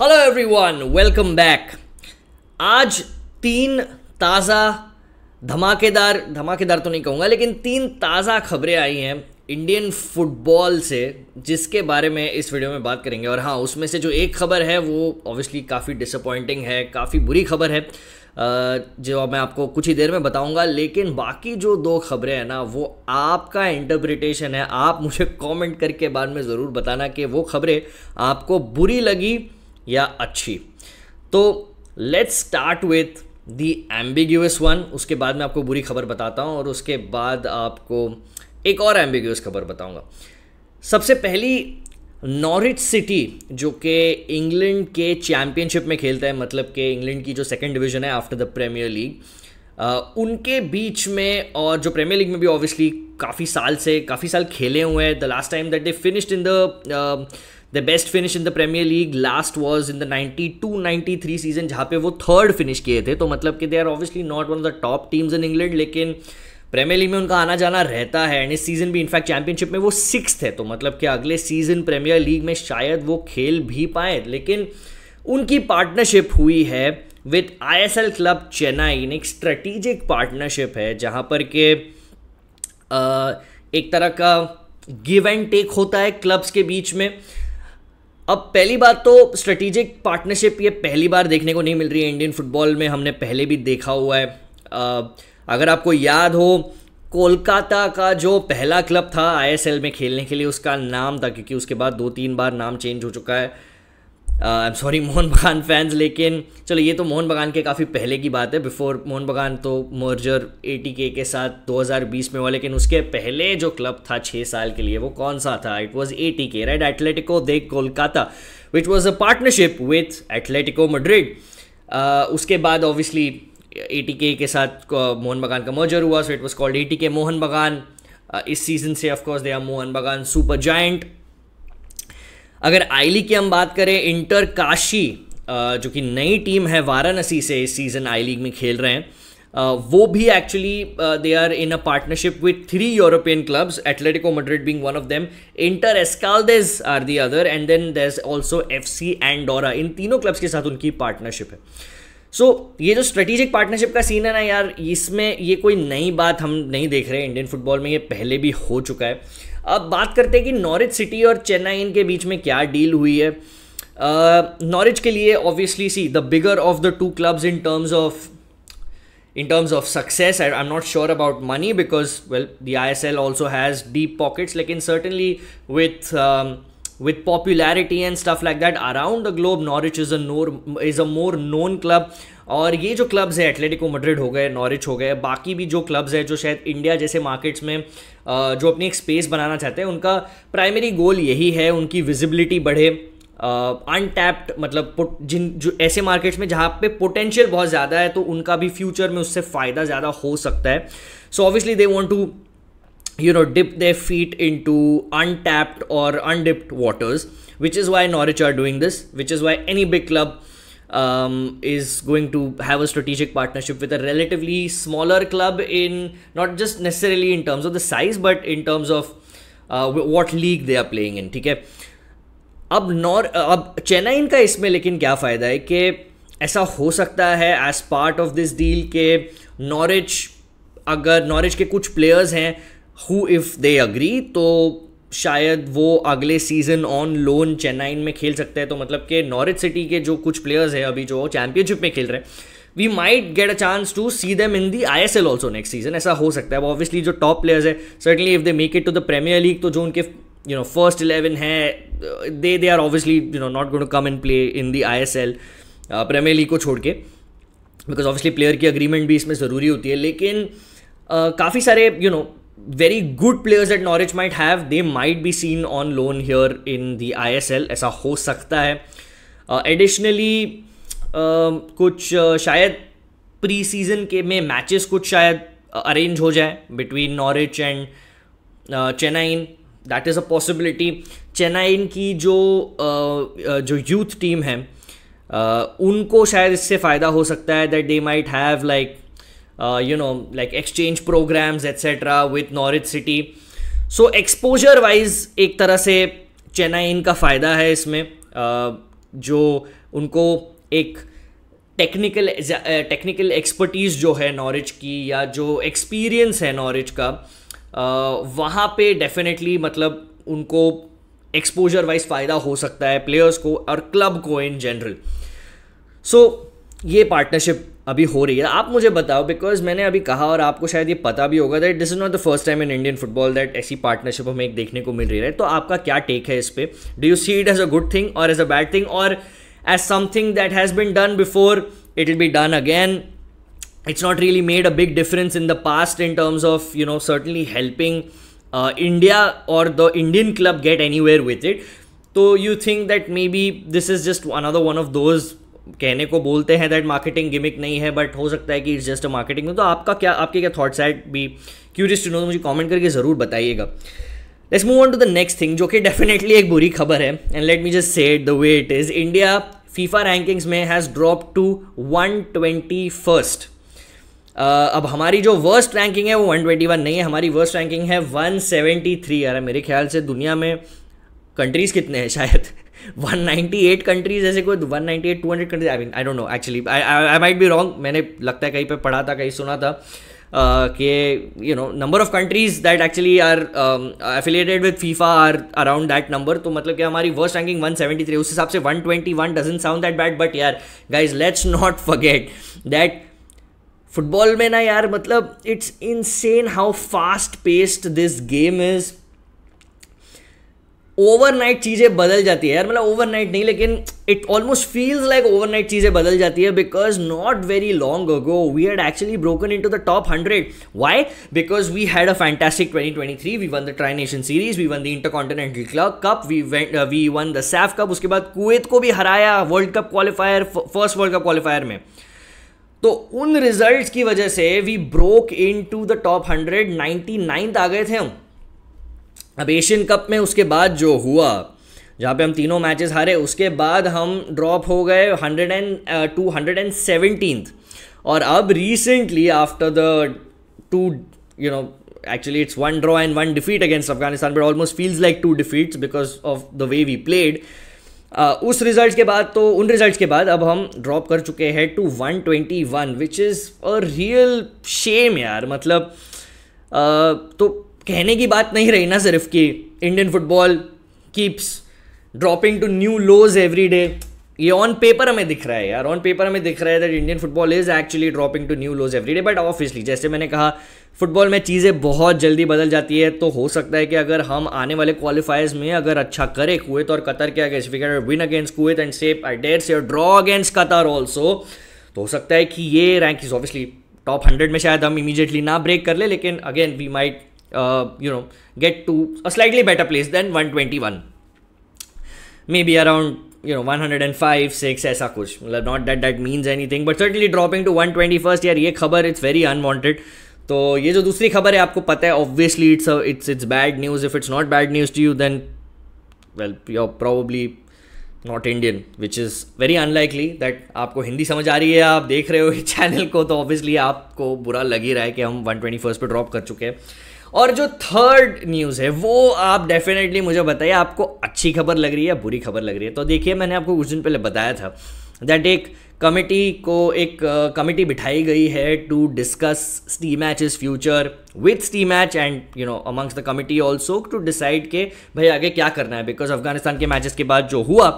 hello everyone welcome back आज तीन ताज़ा धमाकेदार धमाकेदार तो नहीं कहूँगा लेकिन तीन ताज़ा खबरें आई हैं इंडियन फुटबॉल से जिसके बारे में इस वीडियो में बात करेंगे और हाँ उसमें से जो एक खबर है वो ऑब्वियसली काफ़ी डिसअपॉइंटिंग है काफ़ी बुरी खबर है जो मैं आपको कुछ ही देर में बताऊंगा लेकिन बाकी जो दो खबरें हैं ना वो आपका इंटरप्रिटेशन है आप मुझे कमेंट करके बाद में ज़रूर बताना कि वो खबरें आपको बुरी लगी या अच्छी तो let's start with the ambiguous one उसके बाद मैं आपको बुरी खबर बताता हूँ और उसके बाद आपको एक और एम्बिग्यूस खबर बताऊँगा सबसे पहली नॉरिच सिटी जो कि इंग्लैंड के चैम्पियनशिप में खेलता है मतलब कि इंग्लैंड की जो सेकेंड डिवीजन है आफ्टर द प्रीमियर लीग उनके बीच में और जो प्रीमियर लीग में भी ऑब्वियसली काफ़ी साल से काफ़ी साल खेले हुए हैं the last time that they finished in the the best finish in the premier league last was in the 92 93 season जहाँ पे वो थर्ड फिनिश किए थे तो मतलब कि they are obviously not one of the top teams in England लेकिन premier league में उनका आना जाना रहता है एंड इस सीज़न भी इनफैक्ट चैंपियनशिप में वो सिक्स है तो मतलब कि अगले सीज़न प्रीमियर लीग में शायद वो खेल भी पाए लेकिन उनकी पार्टनरशिप हुई है with I S L club Chennai एक स्ट्रेटिजिक पार्टनरशिप है जहाँ पर के एक तरह का गिव एंड टेक होता है क्लब्स के बीच में अब पहली बात तो स्ट्रेटेजिक पार्टनरशिप ये पहली बार देखने को नहीं मिल रही है इंडियन फुटबॉल में हमने पहले भी देखा हुआ है अगर आपको याद हो कोलकाता का जो पहला क्लब था आईएसएल में खेलने के लिए उसका नाम था क्योंकि उसके बाद दो तीन बार नाम चेंज हो चुका है आई एम सॉरी मोहन बगान फैंस लेकिन चलो ये तो मोहन बगान के काफ़ी पहले की बात है बिफोर मोहन बगान तो मर्जर ए के के साथ 2020 में हुआ लेकिन उसके पहले जो क्लब था छः साल के लिए वो कौन सा था it was A T K right Atletico de Kolkata which was a partnership with Atletico Madrid उसके बाद ऑब्वियसली ए टी के के साथ मोहन uh, बगान का मर्जर हुआ so it was called A T K Mohan बगान इस सीज़न से ऑफकोर्स दे आर मोहन बगान सुपर जॉइंट अगर आई लीग की हम बात करें इंटर काशी जो कि नई टीम है वाराणसी से इस सीज़न आई लीग में खेल रहे हैं वो भी actually they are in a partnership with three European clubs Atletico Madrid being one of them Inter Escaldes are the other and then there also F C Andorra इन तीनों clubs के साथ उनकी पार्टनरशिप है सो ये जो strategic partnership का scene है ना यार इसमें ये कोई नई बात हम नहीं देख रहे इंडियन फुटबॉल में ये पहले भी हो चुका है अब बात करते हैं कि नॉरिच सिटी और चेन्नई इनके बीच में क्या डील हुई है नॉरिच के लिए obviously see the bigger of the two clubs in terms of in terms of success I am not sure about money because well the I S L also has deep pockets लेकिन certainly with with popularity and stuff like that around the globe norwich is a nor, is a more known club और ये जो clubs हैं Atletico Madrid हो गए Norwich हो गए बाकी भी जो क्लब्स हैं जो शायद इंडिया जैसे मार्केट्स में जो अपनी एक स्पेस बनाना चाहते हैं उनका प्राइमरी गोल यही है उनकी विजिबिलिटी बढ़े अनटैप्ड मतलब जिन जो ऐसे मार्केट्स में जहाँ पे पोटेंशियल बहुत ज़्यादा है तो उनका भी फ्यूचर में उससे फ़ायदा ज़्यादा हो सकता है so obviously they want to you know dip their feet into untapped or undipped waters which is why norwich are doing this which is why any big club um, is going to have a strategic partnership with a relatively smaller club in not just necessarily in terms of the size but in terms of uh, what league they are playing in ठीक है अब nor uh, अब चेन्नई इनका इसमें लेकिन क्या फ़ायदा है कि ऐसा हो सकता है as part of this deal के नॉरिच अगर नॉरिच के कुछ प्लेयर्स हैं हु इफ़ दे अग्री तो शायद वो अगले सीज़न ऑन लोन चेन्नई में खेल सकते हैं तो मतलब कि नॉर्थ सिटी के जो कुछ प्लेयर्स हैं अभी जो चैंपियनशिप में खेल रहे हैं we might get a chance to see them in the I S L also next season ऐसा हो सकता है ऑब्वियसली जो टॉप प्लेयर्स है certainly if they make it to the premier league तो जो उनके यू नो फर्स्ट इलेवन है they they are obviously you know not going to come and play in the I S L premier league को छोड़ के because obviously player की agreement भी इसमें ज़रूरी होती है लेकिन uh, काफ़ी सारे you you know know, very good players at players might have they might be seen on loan here in the I S L ऐसा हो सकता है एडिशनली uh, uh, कुछ uh, शायद प्री सीजन के में मैचेस कुछ शायद अरेंज uh, हो जाए between Norwich and Chennaiyin that is a possibility Chennaiyin की जो uh, uh, जो यूथ टीम है उनको शायद इससे फ़ायदा हो सकता है that they might have like uh, you know like exchange programs etc with norwich city so exposure wise एक तरह से चेन्नई इनका फ़ायदा है इसमें uh, जो उनको एक टेक्निकल टेक्निकल एक्सपर्टीज़ जो है नॉरिज की या जो एक्सपीरियंस है नॉरिज का uh, वहाँ पे डेफिनेटली मतलब उनको एक्सपोजर वाइज फ़ायदा हो सकता है प्लेयर्स को और क्लब को इन जनरल सो ये पार्टनरशिप अभी हो रही है आप मुझे बताओ बिकॉज मैंने अभी कहा और आपको शायद ये पता भी होगा that this is not the first time in Indian football that ऐसी पार्टनरशिप हमें एक देखने को मिल रही है तो आपका क्या टेक है इस पर do you see it as a good thing और एज अ बैड थिंग और as something that has been done before it will be done again it's not really made a big difference in the past in terms of you know certainly helping India और the Indian club get anywhere with it तो you think that maybe this is just another one of those कहने को बोलते हैं that marketing gimmick नहीं है but हो सकता है कि इट्स जस्ट अ मार्केटिंग तो आपका क्या आपके क्या थॉट्स एट भी क्यूरियस टू नो मुझे कमेंट करके ज़रूर बताइएगा let's move on to the next thing जो कि डेफिनेटली एक बुरी खबर है and let me just say the way it is India FIFA rankings में has drop to one twenty first अब हमारी जो वर्स्ट रैंकिंग है वो 121 नहीं है हमारी वर्स्ट रैंकिंग है 173 यार मेरे ख्याल से दुनिया में कंट्रीज़ कितने हैं शायद 198 कंट्रीज ऐसे कोई 198 200 countries I mean I don't know actually I might be wrong मैंने लगता है कहीं पे पढ़ा था कहीं सुना था कि you know number of countries that actually are affiliated with FIFA are around that number तो मतलब कि हमारी वर्स्ट रैंकिंग 173 उस हिसाब से 121 doesn't sound that bad but यार guys let's not forget that football में ना यार मतलब it's insane how fast paced this game is overnight चीज़ें बदल जाती है यार मतलब ओवरनाइट नहीं लेकिन it almost feels like overnight चीज़ें बदल जाती है because not very long ago we had actually broken in to the top hundred why because we had a fantastic twenty twenty three we won the tri nation series we won the intercontinental club cup we we won the SAFF cup उसके बाद Kuwait को भी हराया world cup qualifier first world cup qualifier में तो उन results की वजह से we broke in to the top hundred ninety ninth आ गए थे हम अब एशियन कप में उसके बाद जो हुआ जहाँ पे हम तीनों मैचेस हारे उसके बाद हम ड्रॉप हो गए hundred and two hundred and seventeen और अब recently after the two you know actually it's one draw and one defeat against Afghanistan but almost feels like two defeats because of the way we played उस result के बाद तो उन result के बाद अब हम ड्रॉप कर चुके हैं to one twenty one which is a real shame यार मतलब uh, तो कहने की बात नहीं रही ना सिर्फ कि Indian football keeps dropping to new lows every day ये ऑन पेपर हमें दिख रहा है यार ऑन पेपर हमें दिख रहा है that Indian football is actually dropping to new lows every day but obviously जैसे मैंने कहा फुटबॉल में चीज़ें बहुत जल्दी बदल जाती है तो हो सकता है कि अगर हम आने वाले क्वालिफायर्स में अगर अच्छा करे कुएत और कतर के अगर we can win against Kuwait and safe I dare say draw against Qatar also तो हो सकता है कि ये rank is obviously top hundred में शायद हम इमीजिएटली ना ब्रेक कर ले, लेकिन again we might uh, you know get to a slightly better place than 121 maybe around you know 105 six ऐसा कुछ मतलब not that that means anything but certainly dropping to 121 यार ये खबर इट्स वेरी अनवांटेड तो ये जो दूसरी खबर है आपको पता है obviously it's it's it's bad news if it's not bad news to you then well you are probably not Indian which is very unlikely that आपको हिंदी समझ आ रही है आप देख रहे हो इस चैनल को तो ऑब्वियसली आपको बुरा लग ही रहा है कि हम वन ट्वेंटी फर्स्ट पर ड्रॉप कर चुके हैं और जो थर्ड न्यूज़ है वो आप डेफिनेटली मुझे बताइए आपको अच्छी खबर लग रही है या बुरी खबर लग रही है तो देखिए मैंने आपको कुछ दिन पहले बताया था दैट एक कमेटी को एक कमेटी बिठाई गई है to discuss Stimac is future with Stimac and you know amongst the committee also to decide के भाई आगे क्या करना है बिकॉज अफगानिस्तान के मैचेस के बाद जो हुआ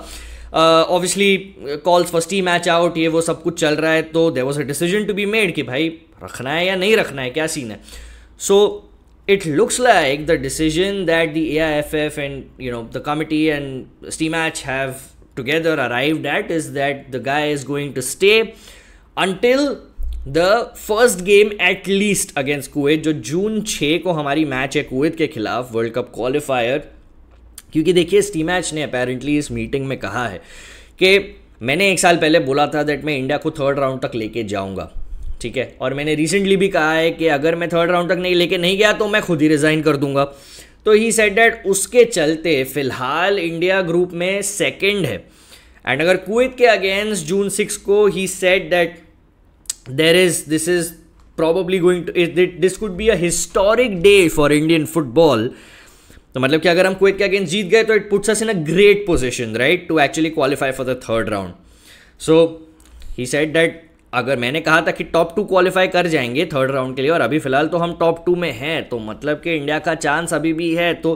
ऑब्वियसली कॉल्स फर्स्ट ही मैच आउट ये वो सब कुछ चल रहा है तो there was a decision to be made कि भाई रखना है या नहीं रखना है क्या सीन है so so, it looks like the decision that the AIFF and you know the committee and Steam Match have together arrived at is that the guy is going to stay until the first game at least against Kuwait जो जून छः को हमारी match है Kuwait के खिलाफ world cup qualifier क्योंकि देखिए स्टीमैच ने अपेरेंटली इस मीटिंग में कहा है कि मैंने एक साल पहले बोला था दैट मैं इंडिया को थर्ड राउंड तक लेके जाऊंगा ठीक है और मैंने रिसेंटली भी कहा है कि अगर मैं थर्ड राउंड तक नहीं लेके नहीं गया तो मैं खुद ही रिज़ाइन कर दूंगा तो ही सेट डैट उसके चलते फिलहाल इंडिया ग्रुप में सेकेंड है एंड अगर कुवैत के अगेंस्ट जून सिक्स को ही said that there is this is probably going to this could be a historic day for Indian football तो मतलब कि अगर हम कुवैत के अगेंस्ट जीत गए तो it puts us in a great position right to actually qualify for the third round so he said that अगर मैंने कहा था कि टॉप टू क्वालिफाई कर जाएंगे थर्ड राउंड के लिए और अभी फिलहाल तो हम टॉप टू में हैं तो मतलब कि इंडिया का चांस अभी भी है तो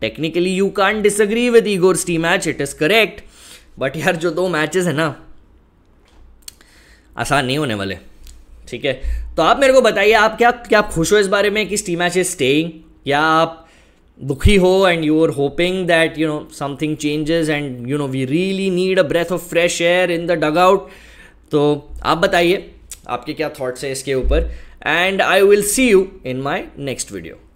technically you can disagree with Igor Stimac it is correct but यार जो दो मैचेस हैं ना आसान नहीं होने वाले ठीक है तो आप मेरे को बताइए आप क्या क्या खुश हो इस बारे में कि टी मैच इज स्टेइंग या आप दुखी हो and you are hoping that you know something changes and you know we really need a breath of fresh air in the dugout तो आप बताइए आपके क्या थॉट्स हैं इसके ऊपर and I will see you in my next video